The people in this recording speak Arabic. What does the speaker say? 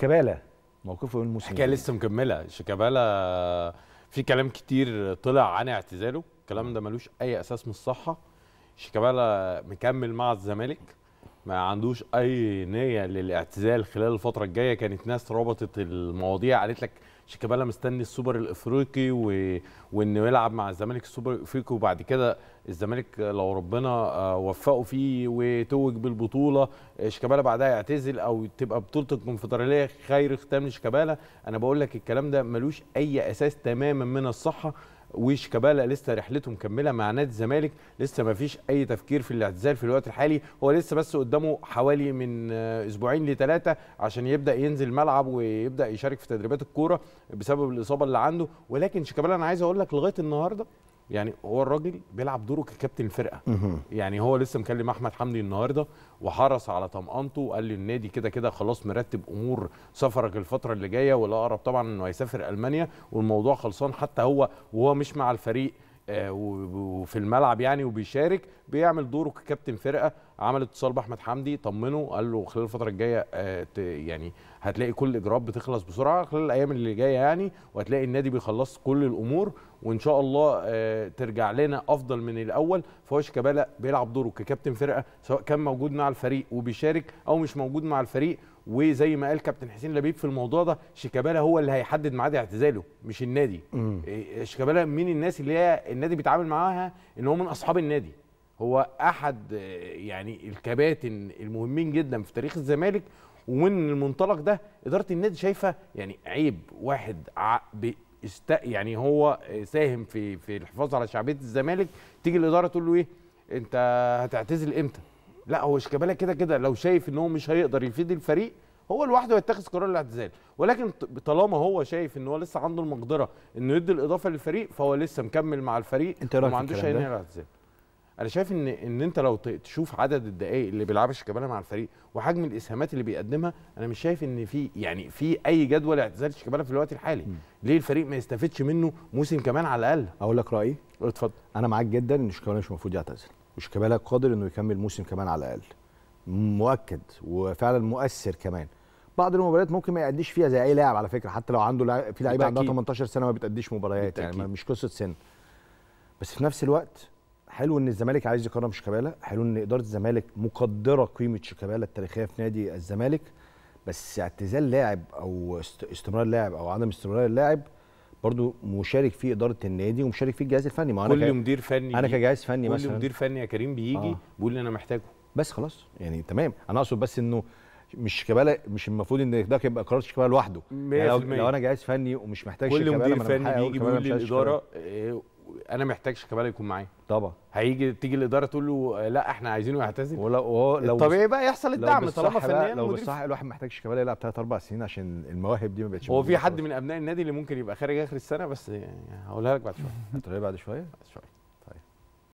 شيكابالا موقفه من الموسم الحكايه لسه مكمله شيكابالا في كلام كتير طلع عن اعتزاله الكلام ده ملوش اي اساس من الصحه شيكابالا مكمل مع الزمالك ما عندوش اي نيه للاعتزال خلال الفتره الجايه كانت ناس ربطت المواضيع قالت لك شيكابالا مستني السوبر الافريقي و... وانه يلعب مع الزمالك السوبر الافريقي وبعد كده الزمالك لو ربنا آه، وفقه فيه وتوج بالبطوله شيكابالا بعدها يعتزل او تبقى بطوله الكونفدراليه خير ختام لشيكابالا انا بقول لك الكلام ده ملوش اي اساس تماما من الصحه وشيكابالا لسه رحلته مكمله مع نادي الزمالك لسه ما فيش اي تفكير في الاعتزال في الوقت الحالي هو لسه بس قدامه حوالي من اسبوعين لثلاثه عشان يبدا ينزل الملعب ويبدا يشارك في تدريبات الكوره بسبب الاصابه اللي عنده ولكن شيكابالا انا عايز اقول لك لغايه النهارده يعني هو الراجل بيلعب دوره ككابتن الفرقه يعني هو لسه مكلم احمد حمدي النهارده وحرص على طمانته وقال النادي كده كده خلاص مرتب امور سفرك الفتره اللي جايه والاقرب طبعا انه هيسافر المانيا والموضوع خلصان حتى هو وهو مش مع الفريق آه، وفي الملعب يعني وبيشارك بيعمل دوره ككابتن فرقه عمل اتصال باحمد حمدي طمنه قال له خلال الفتره الجايه آه، يعني هتلاقي كل الاجراءات بتخلص بسرعه خلال الايام اللي جايه يعني وهتلاقي النادي بيخلص كل الامور وان شاء الله آه، ترجع لنا افضل من الاول فهو شيكابالا بيلعب دوره ككابتن فرقه سواء كان موجود مع الفريق وبيشارك او مش موجود مع الفريق وزي ما قال كابتن حسين لبيب في الموضوع ده شيكابالا هو اللي هيحدد ميعاد اعتزاله مش النادي إيه، شيكابالا من الناس اللي هي النادي بيتعامل معاها ان هو من اصحاب النادي هو احد آه، يعني الكباتن المهمين جدا في تاريخ الزمالك ومن المنطلق ده اداره النادي شايفه يعني عيب واحد يعني هو ساهم في في الحفاظ على شعبيه الزمالك تيجي الاداره تقول له ايه انت هتعتزل امتى لا هو شيكابالا كده كده لو شايف ان هو مش هيقدر يفيد الفريق هو لوحده هيتخذ قرار الاعتزال ولكن طالما هو شايف ان هو لسه عنده المقدره انه يدي الاضافه للفريق فهو لسه مكمل مع الفريق انت إيه وما عندوش هينهي الاعتزال انا شايف ان ان انت لو تشوف عدد الدقائق اللي بيلعبها شيكابالا مع الفريق وحجم الاسهامات اللي بيقدمها انا مش شايف ان في يعني في اي جدول اعتزال شيكابالا في الوقت الحالي م. ليه الفريق ما يستفدش منه موسم كمان على الاقل اقول لك رايي اتفضل انا معاك جدا ان شيكابالا مش المفروض يعتزل وشيكابالا قادر انه يكمل موسم كمان على الاقل مؤكد وفعلا مؤثر كمان بعض المباريات ممكن ما يأديش فيها زي اي لاعب على فكره حتى لو عنده في لعيبه عندها 18 سنه ما بتأديش مباريات بتأكيد. يعني مش قصه سن بس في نفس الوقت حلو ان الزمالك عايز يكرم شيكابالا حلو ان اداره الزمالك مقدره قيمه شيكابالا التاريخيه في نادي الزمالك بس اعتزال لاعب او استمرار لاعب او عدم استمرار اللاعب برضو مشارك في اداره النادي ومشارك في الجهاز الفني ما انا كل مدير فني انا كجهاز فني كل مثلا كل مدير فني يا كريم بيجي آه. بيقول لي انا محتاجه بس خلاص يعني تمام انا اقصد بس انه مش شيكابالا مش المفروض ان ده يبقى قرار شيكابالا لوحده يعني لو, لو انا جهاز فني ومش محتاج شيكابالا كل مدير فني بيجي بيقول للاداره انا محتاج شيكابالا يكون معايا طبعا هيجي تيجي الاداره تقول له لا احنا عايزينه يعتزل ولو لو الطبيعي بقى يحصل الدعم طالما فنيا لو بصح الواحد محتاج شيكابالا يلعب ثلاث اربع سنين عشان المواهب دي ما بقتش هو في حد من ابناء النادي اللي ممكن يبقى خارج اخر السنه بس يعني هقولها لك بعد شويه هتقولها بعد شويه بعد شويه